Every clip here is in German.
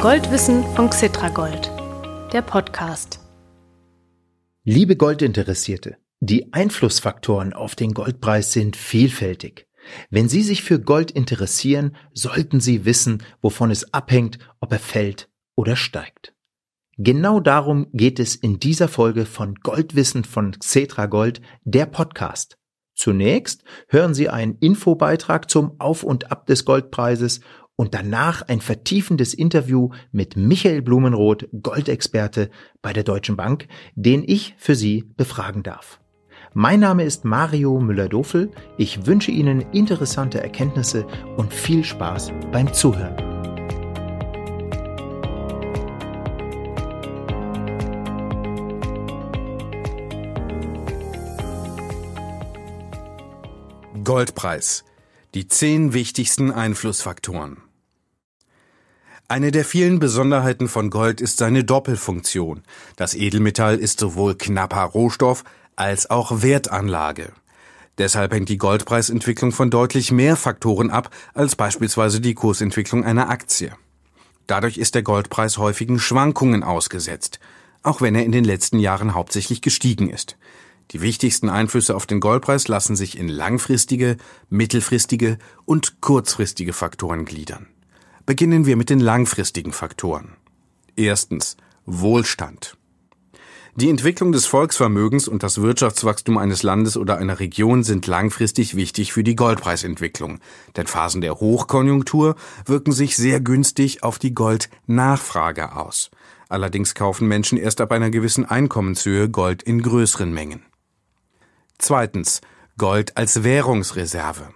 Goldwissen von Xitragold, der Podcast. Liebe Goldinteressierte, die Einflussfaktoren auf den Goldpreis sind vielfältig. Wenn Sie sich für Gold interessieren, sollten Sie wissen, wovon es abhängt, ob er fällt oder steigt. Genau darum geht es in dieser Folge von Goldwissen von Xetra Gold, der Podcast. Zunächst hören Sie einen Infobeitrag zum Auf und Ab des Goldpreises und danach ein vertiefendes Interview mit Michael Blumenroth, Goldexperte bei der Deutschen Bank, den ich für Sie befragen darf. Mein Name ist Mario Müller-Dofel. Ich wünsche Ihnen interessante Erkenntnisse und viel Spaß beim Zuhören. Goldpreis. Die zehn wichtigsten Einflussfaktoren. Eine der vielen Besonderheiten von Gold ist seine Doppelfunktion. Das Edelmetall ist sowohl knapper Rohstoff als auch Wertanlage. Deshalb hängt die Goldpreisentwicklung von deutlich mehr Faktoren ab als beispielsweise die Kursentwicklung einer Aktie. Dadurch ist der Goldpreis häufigen Schwankungen ausgesetzt, auch wenn er in den letzten Jahren hauptsächlich gestiegen ist. Die wichtigsten Einflüsse auf den Goldpreis lassen sich in langfristige, mittelfristige und kurzfristige Faktoren gliedern. Beginnen wir mit den langfristigen Faktoren. Erstens Wohlstand. Die Entwicklung des Volksvermögens und das Wirtschaftswachstum eines Landes oder einer Region sind langfristig wichtig für die Goldpreisentwicklung, denn Phasen der Hochkonjunktur wirken sich sehr günstig auf die Goldnachfrage aus. Allerdings kaufen Menschen erst ab einer gewissen Einkommenshöhe Gold in größeren Mengen. Zweitens Gold als Währungsreserve.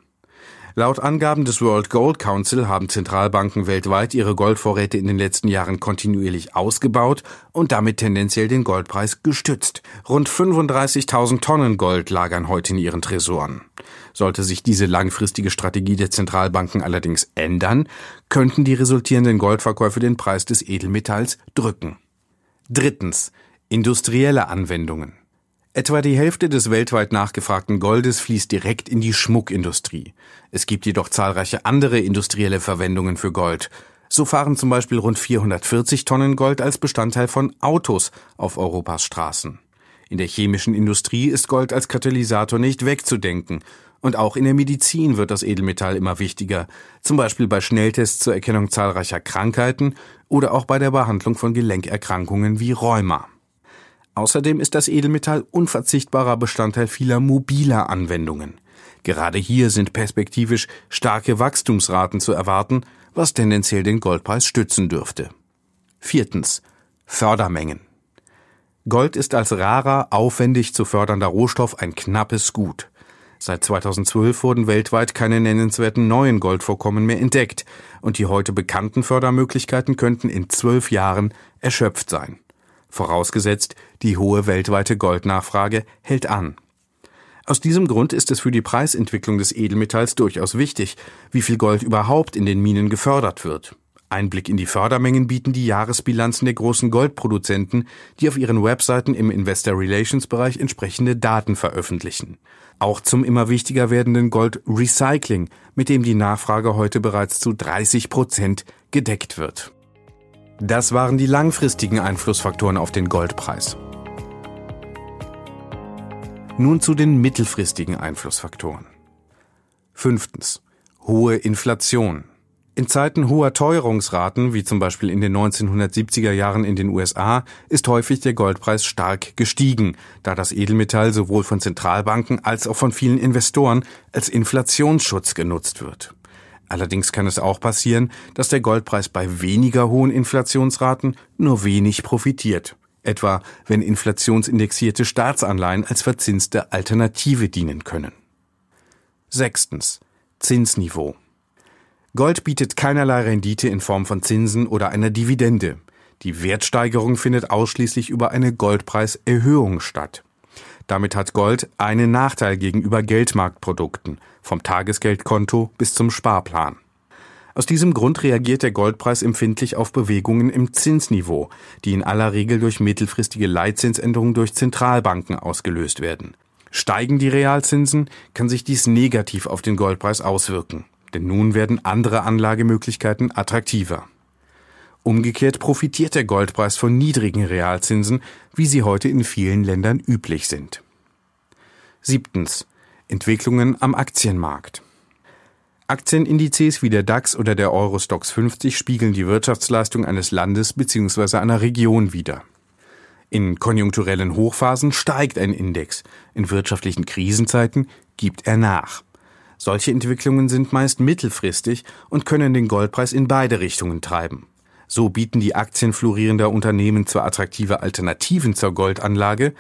Laut Angaben des World Gold Council haben Zentralbanken weltweit ihre Goldvorräte in den letzten Jahren kontinuierlich ausgebaut und damit tendenziell den Goldpreis gestützt. Rund 35.000 Tonnen Gold lagern heute in ihren Tresoren. Sollte sich diese langfristige Strategie der Zentralbanken allerdings ändern, könnten die resultierenden Goldverkäufe den Preis des Edelmetalls drücken. Drittens. Industrielle Anwendungen. Etwa die Hälfte des weltweit nachgefragten Goldes fließt direkt in die Schmuckindustrie. Es gibt jedoch zahlreiche andere industrielle Verwendungen für Gold. So fahren zum Beispiel rund 440 Tonnen Gold als Bestandteil von Autos auf Europas Straßen. In der chemischen Industrie ist Gold als Katalysator nicht wegzudenken. Und auch in der Medizin wird das Edelmetall immer wichtiger, zum Beispiel bei Schnelltests zur Erkennung zahlreicher Krankheiten oder auch bei der Behandlung von Gelenkerkrankungen wie Rheuma. Außerdem ist das Edelmetall unverzichtbarer Bestandteil vieler mobiler Anwendungen. Gerade hier sind perspektivisch starke Wachstumsraten zu erwarten, was tendenziell den Goldpreis stützen dürfte. Viertens. Fördermengen. Gold ist als rarer, aufwendig zu fördernder Rohstoff ein knappes Gut. Seit 2012 wurden weltweit keine nennenswerten neuen Goldvorkommen mehr entdeckt, und die heute bekannten Fördermöglichkeiten könnten in zwölf Jahren erschöpft sein vorausgesetzt die hohe weltweite Goldnachfrage hält an. Aus diesem Grund ist es für die Preisentwicklung des Edelmetalls durchaus wichtig, wie viel Gold überhaupt in den Minen gefördert wird. Ein Blick in die Fördermengen bieten die Jahresbilanzen der großen Goldproduzenten, die auf ihren Webseiten im Investor Relations Bereich entsprechende Daten veröffentlichen. Auch zum immer wichtiger werdenden Gold-Recycling, mit dem die Nachfrage heute bereits zu 30 Prozent gedeckt wird. Das waren die langfristigen Einflussfaktoren auf den Goldpreis. Nun zu den mittelfristigen Einflussfaktoren. Fünftens. Hohe Inflation. In Zeiten hoher Teuerungsraten, wie zum Beispiel in den 1970er Jahren in den USA, ist häufig der Goldpreis stark gestiegen, da das Edelmetall sowohl von Zentralbanken als auch von vielen Investoren als Inflationsschutz genutzt wird. Allerdings kann es auch passieren, dass der Goldpreis bei weniger hohen Inflationsraten nur wenig profitiert, etwa wenn inflationsindexierte Staatsanleihen als verzinste Alternative dienen können. Sechstens. Zinsniveau. Gold bietet keinerlei Rendite in Form von Zinsen oder einer Dividende. Die Wertsteigerung findet ausschließlich über eine Goldpreiserhöhung statt. Damit hat Gold einen Nachteil gegenüber Geldmarktprodukten, vom Tagesgeldkonto bis zum Sparplan. Aus diesem Grund reagiert der Goldpreis empfindlich auf Bewegungen im Zinsniveau, die in aller Regel durch mittelfristige Leitzinsänderungen durch Zentralbanken ausgelöst werden. Steigen die Realzinsen, kann sich dies negativ auf den Goldpreis auswirken, denn nun werden andere Anlagemöglichkeiten attraktiver. Umgekehrt profitiert der Goldpreis von niedrigen Realzinsen, wie sie heute in vielen Ländern üblich sind. Siebtens. Entwicklungen am Aktienmarkt. Aktienindizes wie der DAX oder der Eurostox 50 spiegeln die Wirtschaftsleistung eines Landes bzw. einer Region wider. In konjunkturellen Hochphasen steigt ein Index, in wirtschaftlichen Krisenzeiten gibt er nach. Solche Entwicklungen sind meist mittelfristig und können den Goldpreis in beide Richtungen treiben. So bieten die Aktien florierender Unternehmen zwar attraktive Alternativen zur Goldanlage,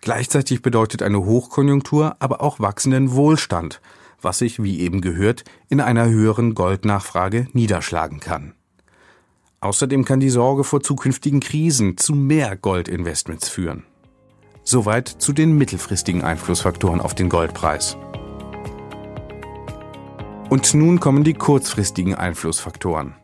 gleichzeitig bedeutet eine Hochkonjunktur aber auch wachsenden Wohlstand, was sich, wie eben gehört, in einer höheren Goldnachfrage niederschlagen kann. Außerdem kann die Sorge vor zukünftigen Krisen zu mehr Goldinvestments führen. Soweit zu den mittelfristigen Einflussfaktoren auf den Goldpreis. Und nun kommen die kurzfristigen Einflussfaktoren.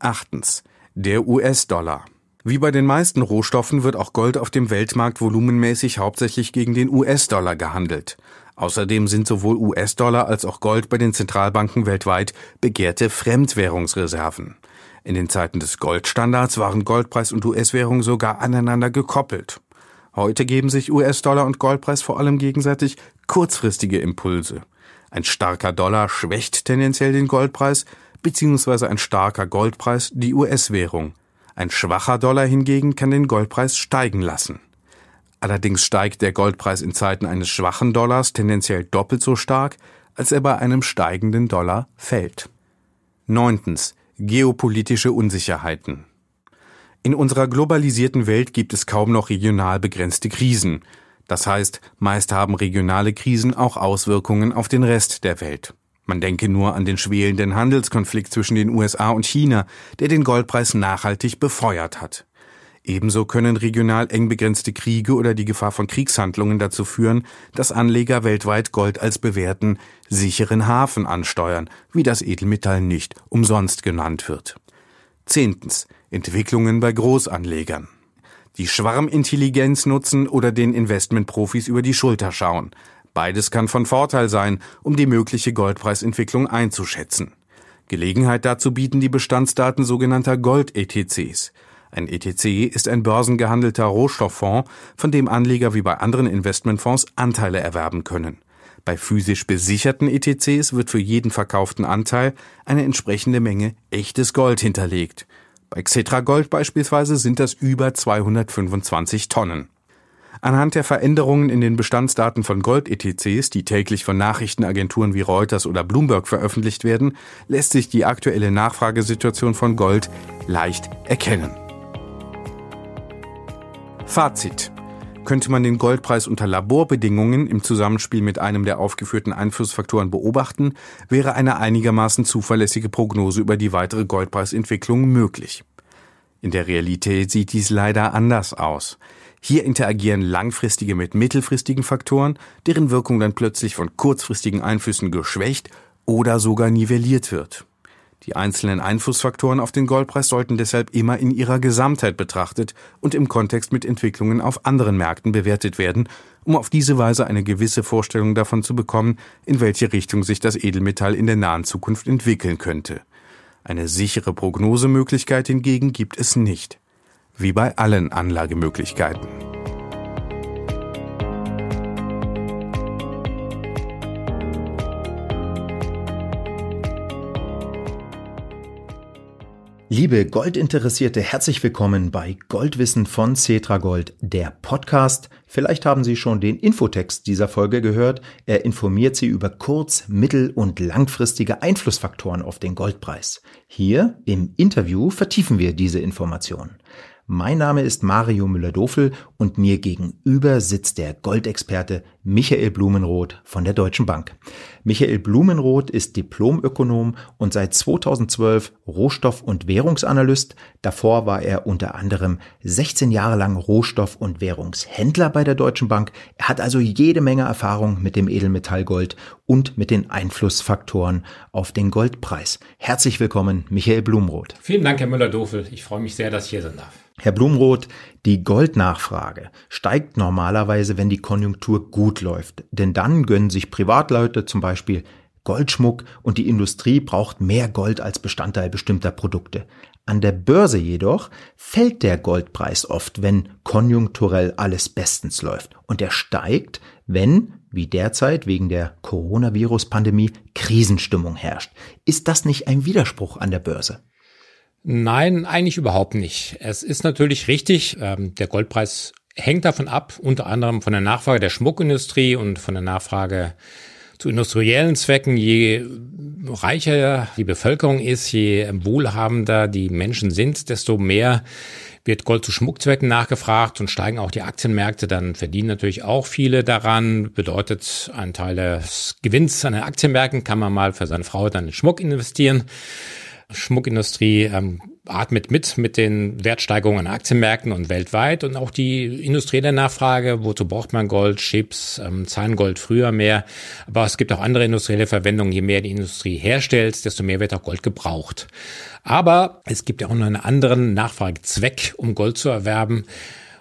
Achtens. Der US-Dollar. Wie bei den meisten Rohstoffen wird auch Gold auf dem Weltmarkt volumenmäßig hauptsächlich gegen den US-Dollar gehandelt. Außerdem sind sowohl US-Dollar als auch Gold bei den Zentralbanken weltweit begehrte Fremdwährungsreserven. In den Zeiten des Goldstandards waren Goldpreis und US-Währung sogar aneinander gekoppelt. Heute geben sich US-Dollar und Goldpreis vor allem gegenseitig kurzfristige Impulse. Ein starker Dollar schwächt tendenziell den Goldpreis, bzw. ein starker Goldpreis die US-Währung. Ein schwacher Dollar hingegen kann den Goldpreis steigen lassen. Allerdings steigt der Goldpreis in Zeiten eines schwachen Dollars tendenziell doppelt so stark, als er bei einem steigenden Dollar fällt. Neuntens. Geopolitische Unsicherheiten. In unserer globalisierten Welt gibt es kaum noch regional begrenzte Krisen. Das heißt, meist haben regionale Krisen auch Auswirkungen auf den Rest der Welt. Man denke nur an den schwelenden Handelskonflikt zwischen den USA und China, der den Goldpreis nachhaltig befeuert hat. Ebenso können regional eng begrenzte Kriege oder die Gefahr von Kriegshandlungen dazu führen, dass Anleger weltweit Gold als bewährten, sicheren Hafen ansteuern, wie das Edelmetall nicht umsonst genannt wird. Zehntens. Entwicklungen bei Großanlegern. Die Schwarmintelligenz nutzen oder den Investmentprofis über die Schulter schauen. Beides kann von Vorteil sein, um die mögliche Goldpreisentwicklung einzuschätzen. Gelegenheit dazu bieten die Bestandsdaten sogenannter Gold-ETCs. Ein ETC ist ein börsengehandelter Rohstofffonds, von dem Anleger wie bei anderen Investmentfonds Anteile erwerben können. Bei physisch besicherten ETCs wird für jeden verkauften Anteil eine entsprechende Menge echtes Gold hinterlegt. Bei Xetra Gold beispielsweise sind das über 225 Tonnen. Anhand der Veränderungen in den Bestandsdaten von Gold-ETCs, die täglich von Nachrichtenagenturen wie Reuters oder Bloomberg veröffentlicht werden, lässt sich die aktuelle Nachfragesituation von Gold leicht erkennen. Fazit. Könnte man den Goldpreis unter Laborbedingungen im Zusammenspiel mit einem der aufgeführten Einflussfaktoren beobachten, wäre eine einigermaßen zuverlässige Prognose über die weitere Goldpreisentwicklung möglich. In der Realität sieht dies leider anders aus. Hier interagieren langfristige mit mittelfristigen Faktoren, deren Wirkung dann plötzlich von kurzfristigen Einflüssen geschwächt oder sogar nivelliert wird. Die einzelnen Einflussfaktoren auf den Goldpreis sollten deshalb immer in ihrer Gesamtheit betrachtet und im Kontext mit Entwicklungen auf anderen Märkten bewertet werden, um auf diese Weise eine gewisse Vorstellung davon zu bekommen, in welche Richtung sich das Edelmetall in der nahen Zukunft entwickeln könnte. Eine sichere Prognosemöglichkeit hingegen gibt es nicht wie bei allen Anlagemöglichkeiten. Liebe Goldinteressierte, herzlich willkommen bei Goldwissen von Cetra Gold, der Podcast. Vielleicht haben Sie schon den Infotext dieser Folge gehört. Er informiert Sie über kurz-, mittel- und langfristige Einflussfaktoren auf den Goldpreis. Hier im Interview vertiefen wir diese Informationen. Mein Name ist Mario Müller-Dofel und mir gegenüber sitzt der Goldexperte Michael Blumenroth von der Deutschen Bank. Michael Blumenroth ist Diplomökonom und seit 2012 Rohstoff- und Währungsanalyst. Davor war er unter anderem 16 Jahre lang Rohstoff- und Währungshändler bei der Deutschen Bank. Er hat also jede Menge Erfahrung mit dem Edelmetall Gold und mit den Einflussfaktoren auf den Goldpreis. Herzlich willkommen, Michael Blumroth. Vielen Dank, Herr Müller-Dofel. Ich freue mich sehr, dass ich hier sein darf. Herr Blumroth, die Goldnachfrage steigt normalerweise, wenn die Konjunktur gut läuft. Denn dann gönnen sich Privatleute zum Beispiel Goldschmuck und die Industrie braucht mehr Gold als Bestandteil bestimmter Produkte. An der Börse jedoch fällt der Goldpreis oft, wenn konjunkturell alles bestens läuft. Und er steigt, wenn, wie derzeit wegen der Coronavirus-Pandemie, Krisenstimmung herrscht. Ist das nicht ein Widerspruch an der Börse? Nein, eigentlich überhaupt nicht. Es ist natürlich richtig, ähm, der Goldpreis hängt davon ab, unter anderem von der Nachfrage der Schmuckindustrie und von der Nachfrage zu industriellen Zwecken. Je reicher die Bevölkerung ist, je wohlhabender die Menschen sind, desto mehr wird Gold zu Schmuckzwecken nachgefragt und steigen auch die Aktienmärkte, dann verdienen natürlich auch viele daran. Bedeutet, ein Teil des Gewinns an den Aktienmärkten kann man mal für seine Frau dann in Schmuck investieren. Schmuckindustrie ähm, atmet mit mit den Wertsteigerungen an Aktienmärkten und weltweit und auch die industrielle Nachfrage, wozu braucht man Gold, Chips, ähm, Zahngold früher mehr, aber es gibt auch andere industrielle Verwendungen, je mehr die Industrie herstellt, desto mehr wird auch Gold gebraucht. Aber es gibt ja auch noch einen anderen Nachfragezweck, um Gold zu erwerben.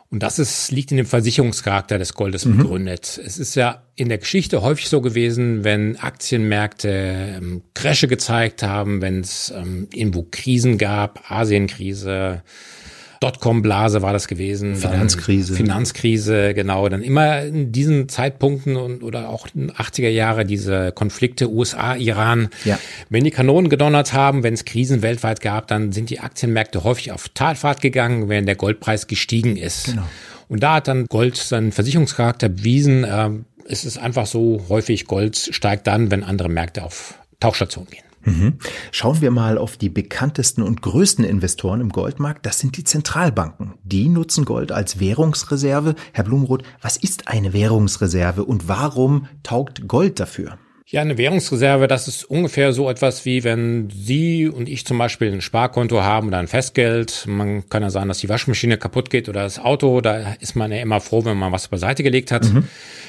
Und das ist, liegt in dem Versicherungscharakter des Goldes mhm. begründet. Es ist ja in der Geschichte häufig so gewesen, wenn Aktienmärkte ähm, Crashe gezeigt haben, wenn es ähm, irgendwo Krisen gab, Asienkrise, Dotcom-Blase war das gewesen. Finanzkrise. Finanzkrise, genau. Dann immer in diesen Zeitpunkten und oder auch in 80er Jahre diese Konflikte USA, Iran. Ja. Wenn die Kanonen gedonnert haben, wenn es Krisen weltweit gab, dann sind die Aktienmärkte häufig auf Talfahrt gegangen, während der Goldpreis gestiegen ist. Genau. Und da hat dann Gold seinen Versicherungscharakter bewiesen. Ähm, es ist einfach so häufig, Gold steigt dann, wenn andere Märkte auf Tauchstation gehen. Mhm. Schauen wir mal auf die bekanntesten und größten Investoren im Goldmarkt. Das sind die Zentralbanken. Die nutzen Gold als Währungsreserve. Herr Blumroth, was ist eine Währungsreserve und warum taugt Gold dafür? Ja, eine Währungsreserve, das ist ungefähr so etwas wie, wenn Sie und ich zum Beispiel ein Sparkonto haben oder ein Festgeld. Man kann ja sagen, dass die Waschmaschine kaputt geht oder das Auto. Da ist man ja immer froh, wenn man was beiseite gelegt hat. Mhm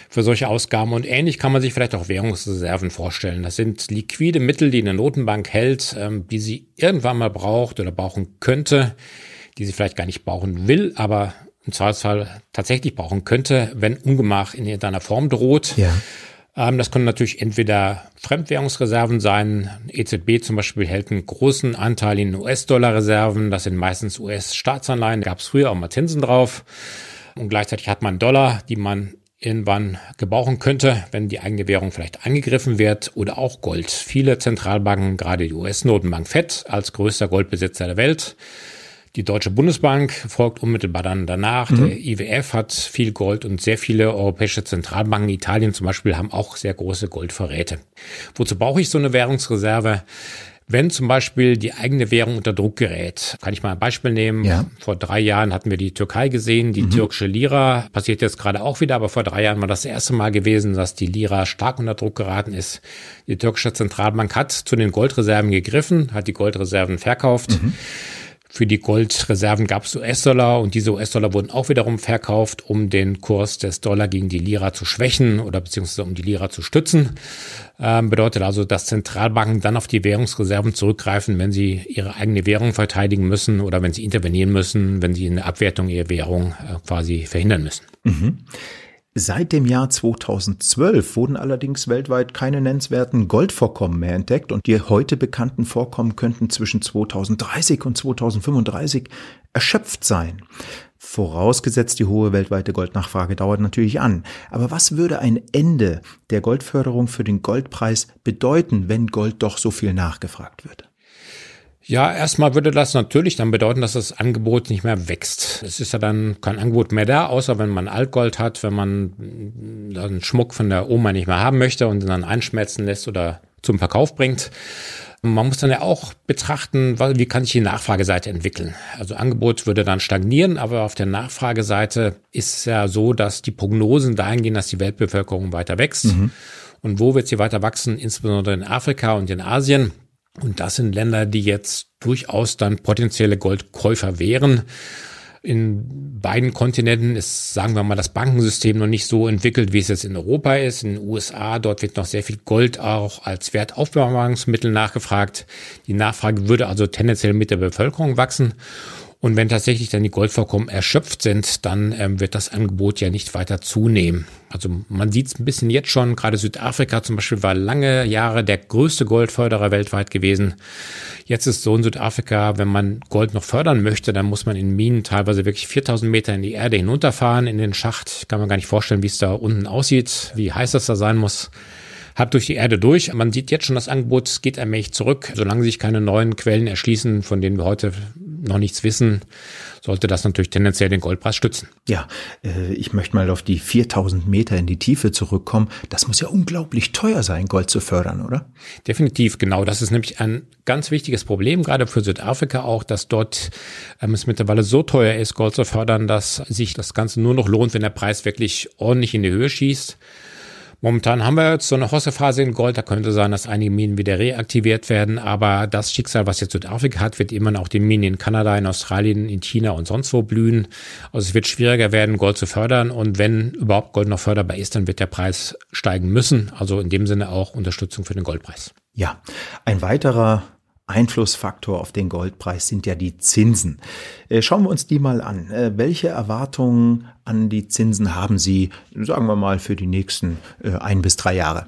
für solche Ausgaben. Und ähnlich kann man sich vielleicht auch Währungsreserven vorstellen. Das sind liquide Mittel, die eine Notenbank hält, ähm, die sie irgendwann mal braucht oder brauchen könnte, die sie vielleicht gar nicht brauchen will, aber im Zweifelsfall tatsächlich brauchen könnte, wenn Ungemach in irgendeiner Form droht. Ja ähm, das können natürlich entweder Fremdwährungsreserven sein. EZB zum Beispiel hält einen großen Anteil in US-Dollar-Reserven. Das sind meistens US-Staatsanleihen. Da gab es früher auch mal Zinsen drauf. Und gleichzeitig hat man Dollar, die man irgendwann gebrauchen könnte, wenn die eigene Währung vielleicht angegriffen wird oder auch Gold. Viele Zentralbanken, gerade die US-Notenbank Fed als größter Goldbesitzer der Welt, die Deutsche Bundesbank folgt unmittelbar dann danach. Mhm. Der IWF hat viel Gold und sehr viele europäische Zentralbanken, Italien zum Beispiel, haben auch sehr große Goldverräte. Wozu brauche ich so eine Währungsreserve? Wenn zum Beispiel die eigene Währung unter Druck gerät, kann ich mal ein Beispiel nehmen. Ja. Vor drei Jahren hatten wir die Türkei gesehen, die mhm. türkische Lira passiert jetzt gerade auch wieder, aber vor drei Jahren war das erste Mal gewesen, dass die Lira stark unter Druck geraten ist. Die türkische Zentralbank hat zu den Goldreserven gegriffen, hat die Goldreserven verkauft. Mhm. Für die Goldreserven gab es US-Dollar und diese US-Dollar wurden auch wiederum verkauft, um den Kurs des Dollar gegen die Lira zu schwächen oder beziehungsweise um die Lira zu stützen. Ähm, bedeutet also, dass Zentralbanken dann auf die Währungsreserven zurückgreifen, wenn sie ihre eigene Währung verteidigen müssen oder wenn sie intervenieren müssen, wenn sie eine Abwertung ihrer Währung äh, quasi verhindern müssen. Mhm. Seit dem Jahr 2012 wurden allerdings weltweit keine nennenswerten Goldvorkommen mehr entdeckt und die heute bekannten Vorkommen könnten zwischen 2030 und 2035 erschöpft sein. Vorausgesetzt die hohe weltweite Goldnachfrage dauert natürlich an. Aber was würde ein Ende der Goldförderung für den Goldpreis bedeuten, wenn Gold doch so viel nachgefragt wird? Ja, erstmal würde das natürlich dann bedeuten, dass das Angebot nicht mehr wächst. Es ist ja dann kein Angebot mehr da, außer wenn man Altgold hat, wenn man mm, dann Schmuck von der Oma nicht mehr haben möchte und dann einschmelzen lässt oder zum Verkauf bringt. Man muss dann ja auch betrachten, wie kann sich die Nachfrageseite entwickeln. Also Angebot würde dann stagnieren, aber auf der Nachfrageseite ist es ja so, dass die Prognosen dahin dass die Weltbevölkerung weiter wächst. Mhm. Und wo wird sie weiter wachsen? Insbesondere in Afrika und in Asien. Und das sind Länder, die jetzt durchaus dann potenzielle Goldkäufer wären. In beiden Kontinenten ist, sagen wir mal, das Bankensystem noch nicht so entwickelt, wie es jetzt in Europa ist. In den USA, dort wird noch sehr viel Gold auch als Wertaufbewahrungsmittel nachgefragt. Die Nachfrage würde also tendenziell mit der Bevölkerung wachsen. Und wenn tatsächlich dann die Goldvorkommen erschöpft sind, dann ähm, wird das Angebot ja nicht weiter zunehmen. Also man sieht es ein bisschen jetzt schon, gerade Südafrika zum Beispiel war lange Jahre der größte Goldförderer weltweit gewesen. Jetzt ist so in Südafrika, wenn man Gold noch fördern möchte, dann muss man in Minen teilweise wirklich 4000 Meter in die Erde hinunterfahren, in den Schacht. Kann man gar nicht vorstellen, wie es da unten aussieht, wie heiß das da sein muss halb durch die Erde durch. Man sieht jetzt schon, das Angebot geht allmählich zurück, solange sich keine neuen Quellen erschließen, von denen wir heute noch nichts wissen, sollte das natürlich tendenziell den Goldpreis stützen. Ja, äh, ich möchte mal auf die 4000 Meter in die Tiefe zurückkommen. Das muss ja unglaublich teuer sein, Gold zu fördern, oder? Definitiv, genau. Das ist nämlich ein ganz wichtiges Problem, gerade für Südafrika auch, dass dort ähm, es mittlerweile so teuer ist, Gold zu fördern, dass sich das Ganze nur noch lohnt, wenn der Preis wirklich ordentlich in die Höhe schießt. Momentan haben wir jetzt so eine Hossephase in Gold. Da könnte sein, dass einige Minen wieder reaktiviert werden. Aber das Schicksal, was jetzt Südafrika hat, wird immer noch den Minen in Kanada, in Australien, in China und sonst wo blühen. Also es wird schwieriger werden, Gold zu fördern. Und wenn überhaupt Gold noch förderbar ist, dann wird der Preis steigen müssen. Also in dem Sinne auch Unterstützung für den Goldpreis. Ja, ein weiterer Einflussfaktor auf den Goldpreis sind ja die Zinsen. Äh, schauen wir uns die mal an. Äh, welche Erwartungen an die Zinsen haben Sie, sagen wir mal, für die nächsten äh, ein bis drei Jahre?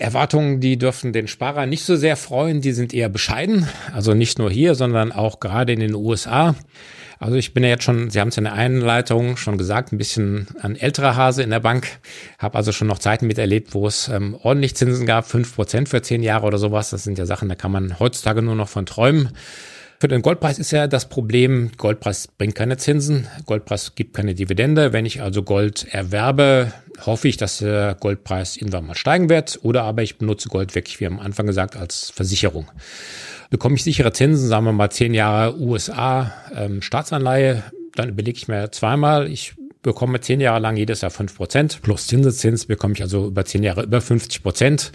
Erwartungen, die dürften den Sparer nicht so sehr freuen, die sind eher bescheiden. Also nicht nur hier, sondern auch gerade in den USA. Also ich bin ja jetzt schon, Sie haben es in der Einleitung schon gesagt, ein bisschen ein älterer Hase in der Bank. Habe also schon noch Zeiten miterlebt, wo es ähm, ordentlich Zinsen gab, fünf Prozent für zehn Jahre oder sowas. Das sind ja Sachen, da kann man heutzutage nur noch von träumen. Für den Goldpreis ist ja das Problem, Goldpreis bringt keine Zinsen, Goldpreis gibt keine Dividende. Wenn ich also Gold erwerbe, hoffe ich, dass der Goldpreis irgendwann mal steigen wird. Oder aber ich benutze Gold wirklich, wie am Anfang gesagt, als Versicherung. Bekomme ich sichere Zinsen, sagen wir mal zehn Jahre USA ähm, Staatsanleihe, dann überlege ich mir zweimal, ich bekomme zehn Jahre lang jedes Jahr fünf Prozent plus Zinseszins bekomme ich also über zehn Jahre über 50 Prozent.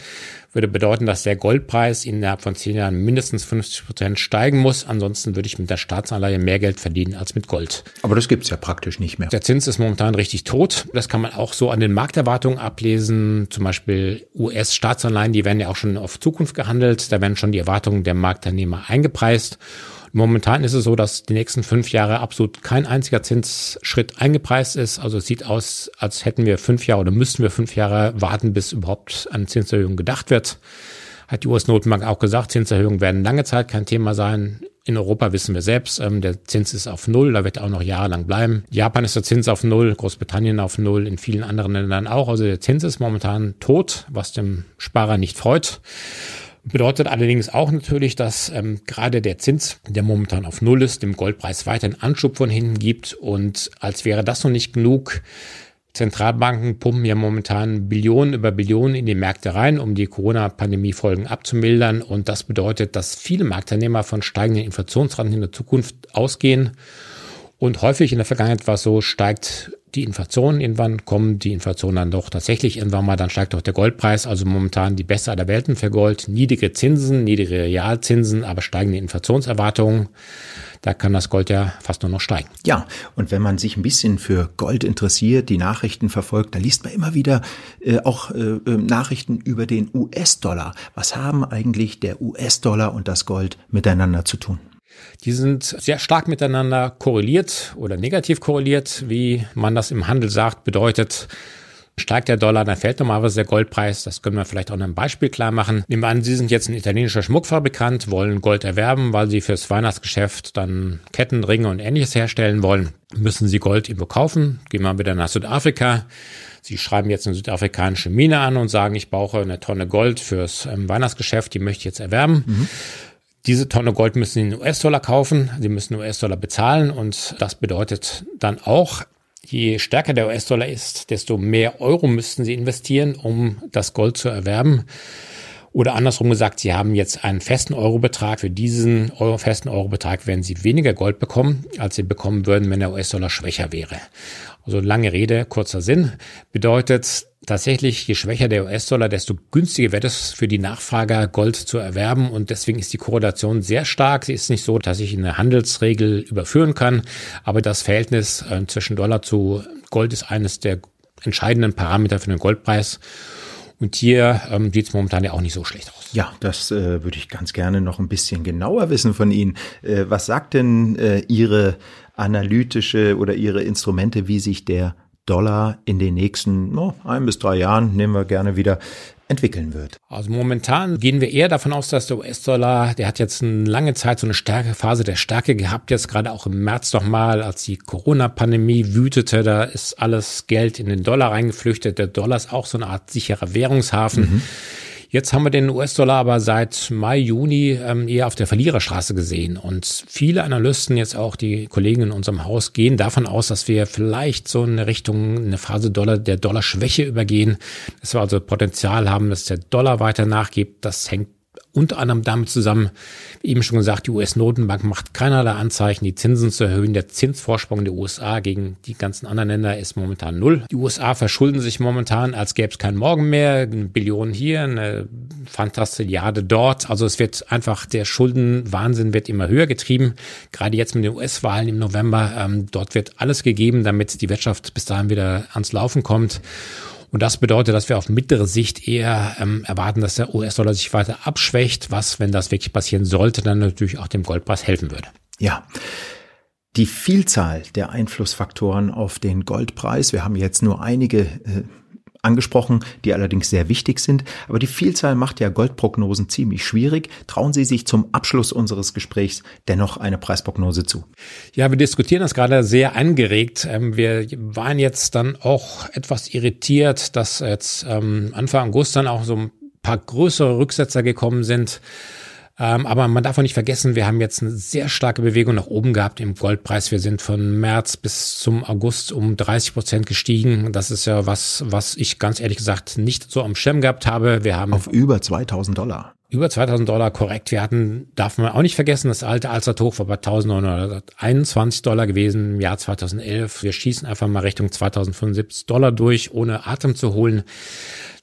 Würde bedeuten, dass der Goldpreis innerhalb von zehn Jahren mindestens 50 Prozent steigen muss. Ansonsten würde ich mit der Staatsanleihe mehr Geld verdienen als mit Gold. Aber das gibt's ja praktisch nicht mehr. Der Zins ist momentan richtig tot. Das kann man auch so an den Markterwartungen ablesen. Zum Beispiel US-Staatsanleihen, die werden ja auch schon auf Zukunft gehandelt. Da werden schon die Erwartungen der Marktteilnehmer eingepreist. Momentan ist es so, dass die nächsten fünf Jahre absolut kein einziger Zinsschritt eingepreist ist. Also es sieht aus, als hätten wir fünf Jahre oder müssten wir fünf Jahre warten, bis überhaupt an Zinserhöhungen gedacht wird. Hat die US-Notenbank auch gesagt, Zinserhöhungen werden lange Zeit kein Thema sein. In Europa wissen wir selbst, ähm, der Zins ist auf Null, da wird er auch noch jahrelang bleiben. Japan ist der Zins auf Null, Großbritannien auf Null, in vielen anderen Ländern auch. Also der Zins ist momentan tot, was dem Sparer nicht freut. Bedeutet allerdings auch natürlich, dass ähm, gerade der Zins, der momentan auf Null ist, dem Goldpreis weiterhin Anschub von hinten gibt. Und als wäre das noch nicht genug, Zentralbanken pumpen ja momentan Billionen über Billionen in die Märkte rein, um die Corona-Pandemie-Folgen abzumildern. Und das bedeutet, dass viele Marktteilnehmer von steigenden Inflationsraten in der Zukunft ausgehen. Und häufig in der Vergangenheit war es so, steigt die Inflation irgendwann, kommen die Inflation dann doch tatsächlich irgendwann mal, dann steigt doch der Goldpreis, also momentan die beste aller Welten für Gold, niedrige Zinsen, niedrige Realzinsen, aber steigende Inflationserwartungen, da kann das Gold ja fast nur noch steigen. Ja, und wenn man sich ein bisschen für Gold interessiert, die Nachrichten verfolgt, da liest man immer wieder äh, auch äh, äh Nachrichten über den US-Dollar. Was haben eigentlich der US-Dollar und das Gold miteinander zu tun? Die sind sehr stark miteinander korreliert oder negativ korreliert, wie man das im Handel sagt, bedeutet, Steigt der Dollar, dann fällt normalerweise der Goldpreis. Das können wir vielleicht auch an einem Beispiel klar machen. Nehmen wir an, Sie sind jetzt ein italienischer Schmuckfabrikant, wollen Gold erwerben, weil Sie fürs Weihnachtsgeschäft dann Ketten, Ringe und ähnliches herstellen wollen. Müssen Sie Gold eben kaufen? Gehen wir wieder nach Südafrika. Sie schreiben jetzt eine südafrikanische Mine an und sagen, ich brauche eine Tonne Gold fürs ähm, Weihnachtsgeschäft, die möchte ich jetzt erwerben. Mhm. Diese Tonne Gold müssen Sie in US-Dollar kaufen, Sie müssen US-Dollar bezahlen und das bedeutet dann auch, je stärker der US-Dollar ist, desto mehr Euro müssten Sie investieren, um das Gold zu erwerben. Oder andersrum gesagt, Sie haben jetzt einen festen Eurobetrag. Für diesen Euro, festen Eurobetrag werden Sie weniger Gold bekommen, als Sie bekommen würden, wenn der US-Dollar schwächer wäre. Also lange Rede, kurzer Sinn. Bedeutet, tatsächlich, je schwächer der US-Dollar, desto günstiger wird es für die Nachfrager, Gold zu erwerben. Und deswegen ist die Korrelation sehr stark. Sie ist nicht so, dass ich eine Handelsregel überführen kann, aber das Verhältnis äh, zwischen Dollar zu Gold ist eines der entscheidenden Parameter für den Goldpreis. Und hier ähm, sieht es momentan ja auch nicht so schlecht aus. Ja, das äh, würde ich ganz gerne noch ein bisschen genauer wissen von Ihnen. Äh, was sagt denn äh, Ihre analytische oder Ihre Instrumente, wie sich der Dollar in den nächsten oh, ein bis drei Jahren, nehmen wir gerne wieder, entwickeln wird. Also momentan gehen wir eher davon aus, dass der US-Dollar, der hat jetzt eine lange Zeit so eine starke Phase der Stärke gehabt, jetzt gerade auch im März nochmal, als die Corona-Pandemie wütete, da ist alles Geld in den Dollar reingeflüchtet. Der Dollar ist auch so eine Art sicherer Währungshafen. Mhm. Jetzt haben wir den US-Dollar aber seit Mai, Juni ähm, eher auf der Verliererstraße gesehen. Und viele Analysten, jetzt auch die Kollegen in unserem Haus, gehen davon aus, dass wir vielleicht so eine Richtung, eine Phase Dollar, der Dollarschwäche übergehen. Dass wir also Potenzial haben, dass der Dollar weiter nachgibt. Das hängt unter anderem damit zusammen, wie eben schon gesagt, die US-Notenbank macht keinerlei Anzeichen, die Zinsen zu erhöhen. Der Zinsvorsprung der USA gegen die ganzen anderen Länder ist momentan null. Die USA verschulden sich momentan, als gäbe es keinen Morgen mehr. Eine Billion hier, eine Fantastilliarde dort. Also es wird einfach, der Schuldenwahnsinn wird immer höher getrieben. Gerade jetzt mit den US-Wahlen im November. Ähm, dort wird alles gegeben, damit die Wirtschaft bis dahin wieder ans Laufen kommt. Und das bedeutet, dass wir auf mittlere Sicht eher ähm, erwarten, dass der US-Dollar sich weiter abschwächt, was, wenn das wirklich passieren sollte, dann natürlich auch dem Goldpreis helfen würde. Ja. Die Vielzahl der Einflussfaktoren auf den Goldpreis, wir haben jetzt nur einige äh, angesprochen, die allerdings sehr wichtig sind. Aber die Vielzahl macht ja Goldprognosen ziemlich schwierig. Trauen Sie sich zum Abschluss unseres Gesprächs dennoch eine Preisprognose zu? Ja, wir diskutieren das gerade sehr angeregt. Ähm, wir waren jetzt dann auch etwas irritiert, dass jetzt ähm, Anfang August dann auch so ein paar größere Rücksetzer gekommen sind. Ähm, aber man darf auch nicht vergessen, wir haben jetzt eine sehr starke Bewegung nach oben gehabt im Goldpreis. Wir sind von März bis zum August um 30 Prozent gestiegen. Das ist ja was, was ich ganz ehrlich gesagt nicht so am Schirm gehabt habe. Wir haben auf über 2000 Dollar. Über 2000 Dollar korrekt. Wir hatten, darf man auch nicht vergessen, das alte Allzeithoch war bei 1921 Dollar gewesen im Jahr 2011. Wir schießen einfach mal Richtung 2075 Dollar durch, ohne Atem zu holen.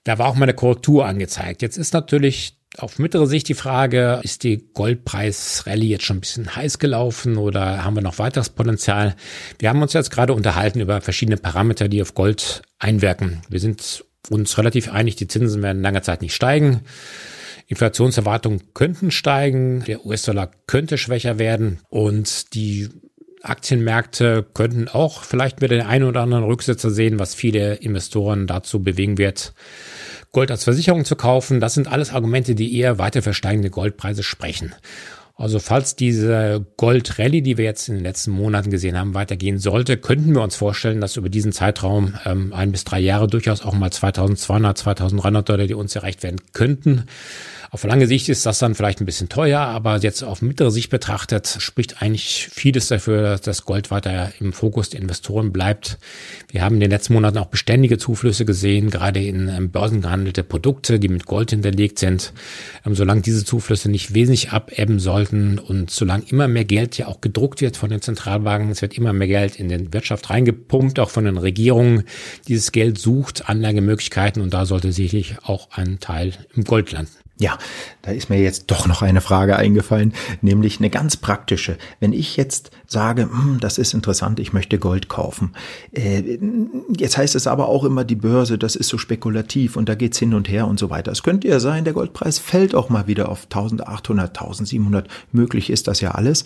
Da war auch mal eine Korrektur angezeigt. Jetzt ist natürlich auf mittlere Sicht die Frage, ist die Goldpreis-Rallye jetzt schon ein bisschen heiß gelaufen oder haben wir noch weiteres Potenzial? Wir haben uns jetzt gerade unterhalten über verschiedene Parameter, die auf Gold einwirken. Wir sind uns relativ einig, die Zinsen werden lange Zeit nicht steigen. Inflationserwartungen könnten steigen, der US-Dollar könnte schwächer werden und die Aktienmärkte könnten auch vielleicht mit den einen oder anderen Rücksetzer sehen, was viele Investoren dazu bewegen wird, Gold als Versicherung zu kaufen. Das sind alles Argumente, die eher weiter für steigende Goldpreise sprechen. Also falls diese Goldrallye, die wir jetzt in den letzten Monaten gesehen haben, weitergehen sollte, könnten wir uns vorstellen, dass über diesen Zeitraum ähm, ein bis drei Jahre durchaus auch mal 2200, 2300 Dollar, die uns erreicht werden könnten. Auf lange Sicht ist das dann vielleicht ein bisschen teuer, aber jetzt auf mittlere Sicht betrachtet spricht eigentlich vieles dafür, dass Gold weiter im Fokus der Investoren bleibt. Wir haben in den letzten Monaten auch beständige Zuflüsse gesehen, gerade in ähm, börsengehandelte Produkte, die mit Gold hinterlegt sind. Ähm, solange diese Zuflüsse nicht wesentlich abebben sollten und solange immer mehr Geld ja auch gedruckt wird von den Zentralbanken, es wird immer mehr Geld in den Wirtschaft reingepumpt, auch von den Regierungen. Dieses Geld sucht Anlagemöglichkeiten und da sollte sicherlich auch ein Teil im Gold landen. Ja, da ist mir jetzt doch noch eine Frage eingefallen, nämlich eine ganz praktische. Wenn ich jetzt sage, hm, das ist interessant, ich möchte Gold kaufen. Äh, jetzt heißt es aber auch immer, die Börse, das ist so spekulativ und da geht's hin und her und so weiter. Es könnte ja sein, der Goldpreis fällt auch mal wieder auf 1800, 1700. Möglich ist das ja alles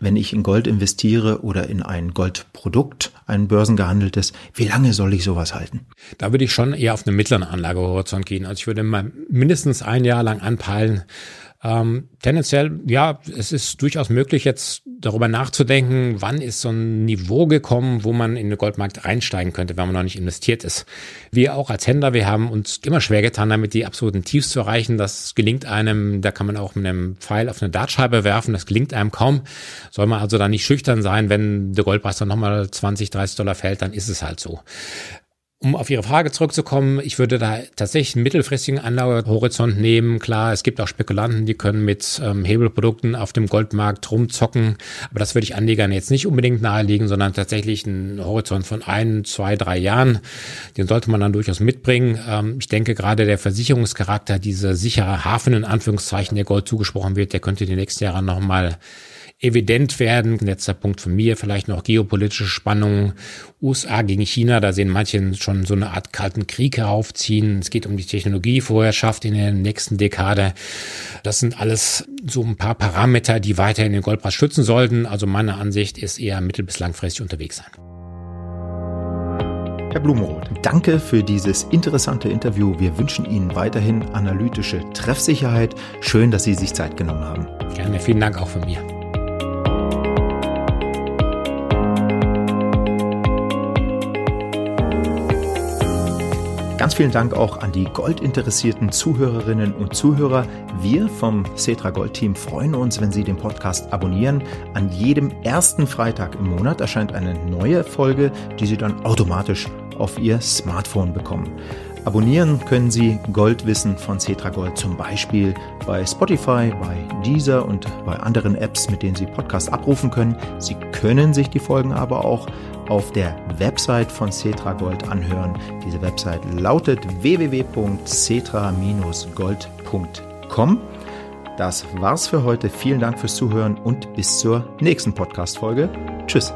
wenn ich in Gold investiere oder in ein Goldprodukt, ein börsengehandeltes, wie lange soll ich sowas halten? Da würde ich schon eher auf einen mittleren Anlagehorizont gehen. Also ich würde mal mindestens ein Jahr lang anpeilen, ähm, tendenziell, ja, es ist durchaus möglich, jetzt darüber nachzudenken, wann ist so ein Niveau gekommen, wo man in den Goldmarkt reinsteigen könnte, wenn man noch nicht investiert ist. Wir auch als Händler, wir haben uns immer schwer getan, damit die absoluten Tiefs zu erreichen. Das gelingt einem, da kann man auch mit einem Pfeil auf eine Dartscheibe werfen, das gelingt einem kaum. Soll man also da nicht schüchtern sein, wenn der Goldpreis dann nochmal 20, 30 Dollar fällt, dann ist es halt so um auf Ihre Frage zurückzukommen, ich würde da tatsächlich einen mittelfristigen Anlagehorizont nehmen. Klar, es gibt auch Spekulanten, die können mit ähm, Hebelprodukten auf dem Goldmarkt rumzocken. Aber das würde ich Anlegern jetzt nicht unbedingt nahelegen, sondern tatsächlich einen Horizont von ein, zwei, drei Jahren. Den sollte man dann durchaus mitbringen. Ähm, ich denke, gerade der Versicherungscharakter, dieser sichere Hafen in Anführungszeichen, der Gold zugesprochen wird, der könnte die nächsten Jahre nochmal evident werden. Letzter Punkt von mir, vielleicht noch geopolitische Spannungen. USA gegen China, da sehen manche schon so eine Art kalten Krieg heraufziehen. Es geht um die Technologievorherrschaft in der nächsten Dekade. Das sind alles so ein paar Parameter, die weiterhin den Goldpreis schützen sollten. Also meine Ansicht ist eher mittel- bis langfristig unterwegs sein. Herr Blumenroth, danke für dieses interessante Interview. Wir wünschen Ihnen weiterhin analytische Treffsicherheit. Schön, dass Sie sich Zeit genommen haben. Gerne, vielen Dank auch von mir. Ganz vielen Dank auch an die goldinteressierten Zuhörerinnen und Zuhörer. Wir vom Cetra Gold Team freuen uns, wenn Sie den Podcast abonnieren. An jedem ersten Freitag im Monat erscheint eine neue Folge, die Sie dann automatisch auf Ihr Smartphone bekommen. Abonnieren können Sie Goldwissen von Cetra Gold zum Beispiel bei Spotify, bei Deezer und bei anderen Apps, mit denen Sie Podcasts abrufen können. Sie können sich die Folgen aber auch auf der Website von Cetra Gold anhören. Diese Website lautet www.cetra-gold.com. Das war's für heute. Vielen Dank fürs Zuhören und bis zur nächsten Podcast-Folge. Tschüss.